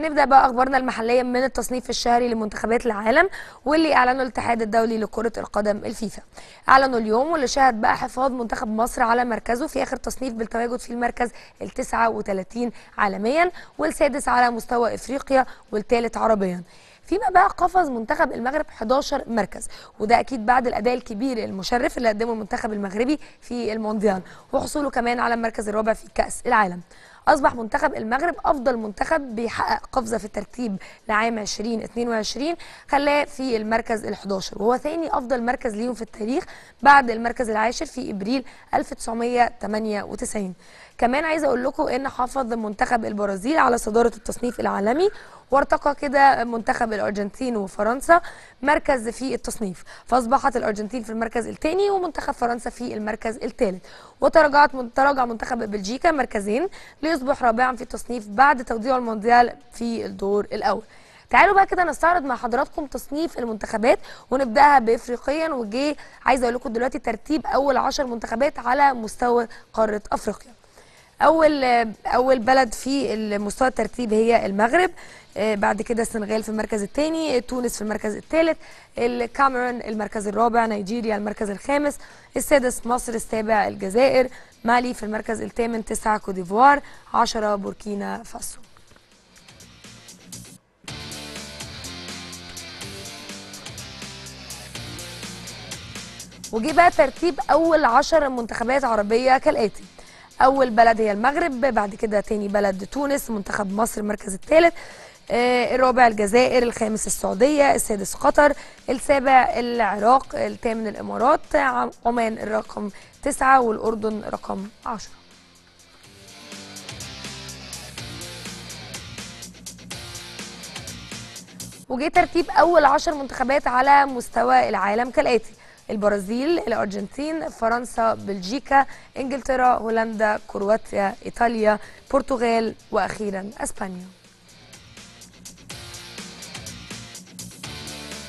نبدا بقى اخبارنا المحليه من التصنيف الشهري لمنتخبات العالم واللي اعلنه الاتحاد الدولي لكره القدم الفيفا اعلنوا اليوم واللي شهد بقى حفاظ منتخب مصر على مركزه في اخر تصنيف بالتواجد في المركز ال39 عالميا والسادس على مستوى افريقيا والثالث عربيا فيما بقى قفز منتخب المغرب 11 مركز وده اكيد بعد الاداء الكبير المشرف اللي قدمه المنتخب المغربي في المونديال وحصوله كمان على المركز الرابع في كاس العالم اصبح منتخب المغرب افضل منتخب بيحقق قفزه في الترتيب لعام 2022 خلاه في المركز ال11 وهو ثاني افضل مركز ليهم في التاريخ بعد المركز العاشر في ابريل 1998 كمان عايزه اقول لكم ان حافظ منتخب البرازيل على صداره التصنيف العالمي وارتقى كده منتخب الارجنتين وفرنسا مركز في التصنيف فاصبحت الارجنتين في المركز الثاني ومنتخب فرنسا في المركز الثالث وتراجعت تراجع منتخب بلجيكا مركزين ويصبح رابعا في التصنيف بعد توديع المونديال في الدور الاول تعالوا بقى كده نستعرض مع حضراتكم تصنيف المنتخبات ونبداها بافريقيا وجه عايز اقول لكم دلوقتي ترتيب اول 10 منتخبات على مستوى قاره افريقيا اول اول بلد في المستوى الترتيب هي المغرب آه، بعد كده السنغال في المركز الثاني تونس في المركز الثالث الكاميرون المركز الرابع نيجيريا المركز الخامس السادس مصر السابع الجزائر مالي في المركز الثامن تسعة كوديفوار 10 بوركينا فاسو وجه بقى ترتيب اول 10 منتخبات عربيه كالاتي اول بلد هي المغرب بعد كده تاني بلد تونس منتخب مصر المركز الثالث آه، الرابع الجزائر الخامس السعودية السادس قطر السابع العراق الثامن الإمارات عمان الرقم تسعة والأردن رقم عشرة وجه ترتيب أول عشر منتخبات على مستوى العالم كالآتي البرازيل الارجنتين فرنسا بلجيكا انجلترا هولندا كرواتيا ايطاليا البرتغال واخيرا اسبانيا